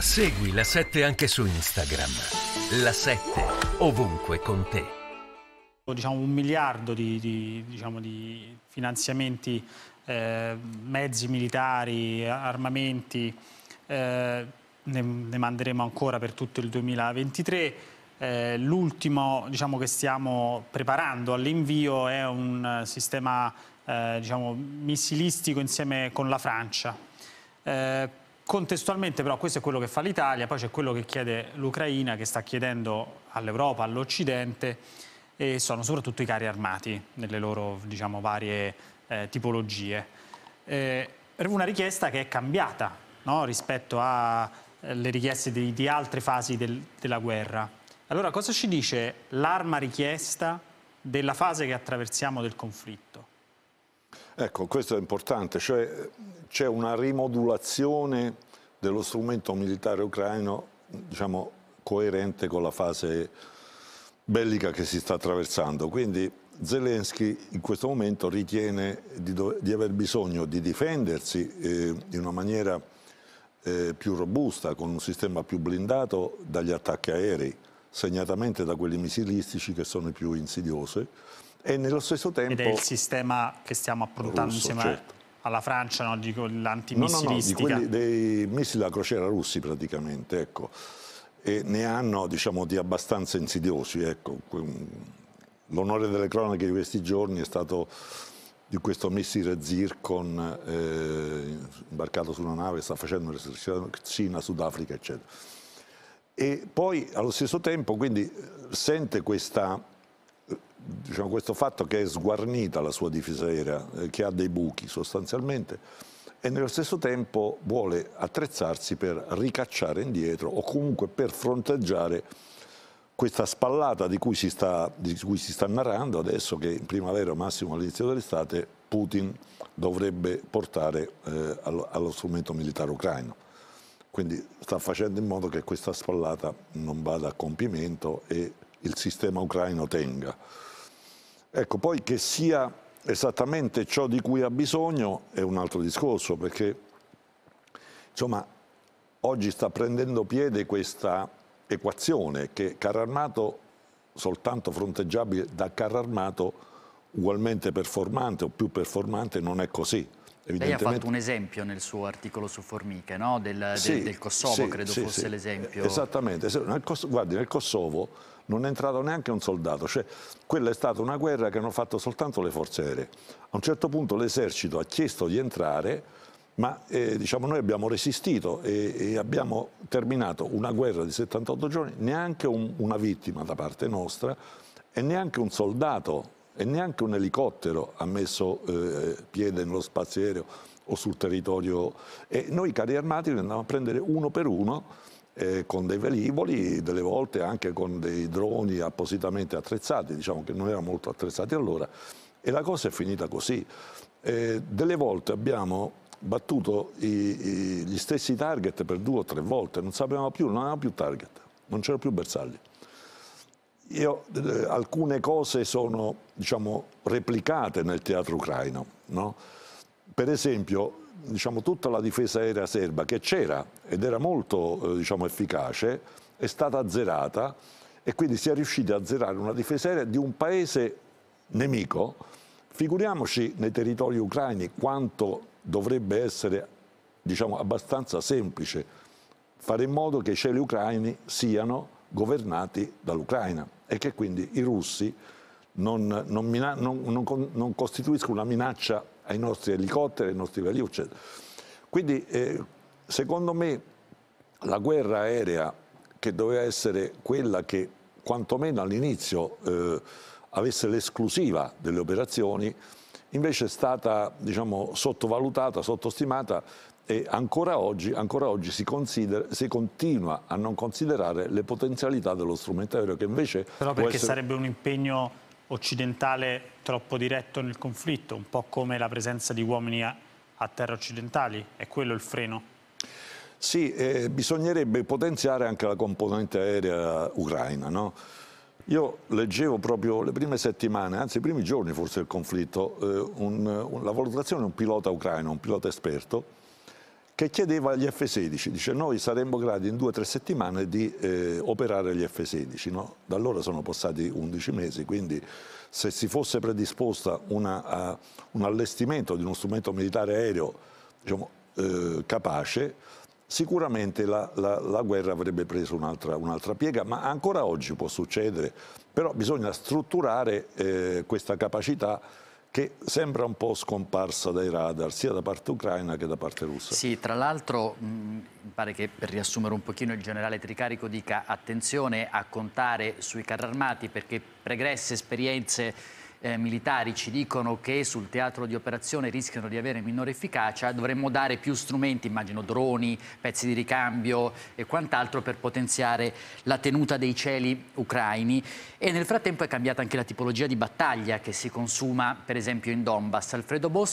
Segui la 7 anche su Instagram. La 7 ovunque con te. Diciamo un miliardo di, di, diciamo, di finanziamenti, eh, mezzi militari, armamenti, eh, ne, ne, manderemo ancora per tutto il 2023. Eh, l'ultimo diciamo, che stiamo preparando all'invio è un sistema eh, diciamo, missilistico insieme con la Francia. Eh, Contestualmente però questo è quello che fa l'Italia, poi c'è quello che chiede l'Ucraina, che sta chiedendo all'Europa, all'Occidente, e sono soprattutto i carri armati nelle loro diciamo, varie eh, tipologie. Eh, una richiesta che è cambiata no? rispetto alle eh, richieste di, di altre fasi del, della guerra. Allora cosa ci dice l'arma richiesta della fase che attraversiamo del conflitto? Ecco, questo è importante, cioè c'è una rimodulazione dello strumento militare ucraino, diciamo, coerente con la fase bellica che si sta attraversando. Quindi Zelensky in questo momento ritiene di, di aver bisogno di difendersi eh, in una maniera eh, più robusta, con un sistema più blindato dagli attacchi aerei segnatamente da quelli missilistici che sono i più insidiosi e nello stesso tempo... Ed è il sistema che stiamo approntando russo, insieme certo. alla Francia, no? dico l'antimissilistica. No, no, no, dei missili da crociera russi praticamente, ecco. E ne hanno, diciamo, di abbastanza insidiosi, ecco. L'onore delle cronache di questi giorni è stato di questo missile Zircon eh, imbarcato su una nave, sta facendo l'esercizio Cina, Sudafrica, eccetera e poi allo stesso tempo quindi sente questa, diciamo, questo fatto che è sguarnita la sua difesa aerea, eh, che ha dei buchi sostanzialmente, e nello stesso tempo vuole attrezzarsi per ricacciare indietro o comunque per fronteggiare questa spallata di cui si sta, cui si sta narrando adesso che in primavera o massimo all'inizio dell'estate Putin dovrebbe portare eh, allo, allo strumento militare ucraino. Quindi sta facendo in modo che questa spallata non vada a compimento e il sistema ucraino tenga. Ecco, poi che sia esattamente ciò di cui ha bisogno è un altro discorso, perché insomma, oggi sta prendendo piede questa equazione che carro armato soltanto fronteggiabile da carro armato ugualmente performante o più performante non è così. Lei ha fatto un esempio nel suo articolo su Formiche, no? del, sì, del, del, Kosovo, sì, credo sì, fosse l'esempio. Eh, esattamente, nel Kosovo, guardi, nel Kosovo non è entrato neanche un soldato, cioè quella è stata una guerra che hanno fatto soltanto le forze aeree. A un certo punto l'esercito ha chiesto di entrare, ma eh, diciamo, noi abbiamo resistito e, e, abbiamo terminato una guerra di 78 giorni, neanche un, una vittima da parte nostra e neanche un soldato e neanche un elicottero ha messo eh, piede nello spazio aereo o sul territorio. E noi carri armati li andavamo a prendere uno per uno eh, con dei velivoli, delle volte anche con dei droni appositamente attrezzati, diciamo che non erano molto attrezzati allora, e la cosa è finita così. Eh, delle volte abbiamo battuto i, i, gli stessi target per due o tre volte, non sapevamo più, non avevamo più target, non c'erano più bersagli. Io, eh, alcune cose sono diciamo, replicate nel teatro ucraino. No? Per esempio, diciamo, tutta la difesa aerea serba che c'era ed era molto eh, diciamo, efficace è stata azzerata e quindi si è riusciti a azzerare una difesa aerea di un paese nemico. Figuriamoci nei territori ucraini quanto dovrebbe essere diciamo, abbastanza semplice fare in modo che i cieli ucraini siano governati dall'Ucraina e che quindi i russi non, non, non, non, costituiscono una minaccia ai nostri elicotteri, ai nostri veliucci. Quindi eh, secondo me la guerra aerea che doveva essere quella che quantomeno all'inizio eh, avesse l'esclusiva delle operazioni invece è stata diciamo, sottovalutata, sottostimata e ancora oggi, ancora oggi si, si, continua a non considerare le potenzialità dello strumento aereo che invece... Però perché essere... sarebbe un impegno occidentale troppo diretto nel conflitto, un po' come la presenza di uomini a, a terra occidentali, è quello il freno? Sì, eh, bisognerebbe potenziare anche la componente aerea ucraina, no? Io leggevo proprio le prime settimane, anzi i primi giorni forse del conflitto, eh, un, un, la valutazione di un pilota ucraino, un pilota esperto, che chiedeva agli F-16, dice noi saremmo gradi in due o tre settimane di eh, operare gli F-16, no? da allora sono passati 11 mesi, quindi se si fosse predisposta una, uh, un allestimento di uno strumento militare aereo diciamo, eh, capace, sicuramente la, la, la guerra avrebbe preso un'altra un piega, ma ancora oggi può succedere, però bisogna strutturare eh, questa capacità che sembra un po' scomparsa dai radar, sia da parte ucraina che da parte russa. Sì, tra l'altro mi pare che per riassumere un pochino il generale Tricarico dica attenzione a contare sui carri armati perché pregresse esperienze eh, militari ci dicono che sul teatro di operazione rischiano di avere minore efficacia, dovremmo dare più strumenti, immagino droni, pezzi di ricambio e quant'altro per potenziare la tenuta dei cieli ucraini. E nel frattempo è cambiata anche la tipologia di battaglia che si consuma per esempio in Donbass. Alfredo Bossi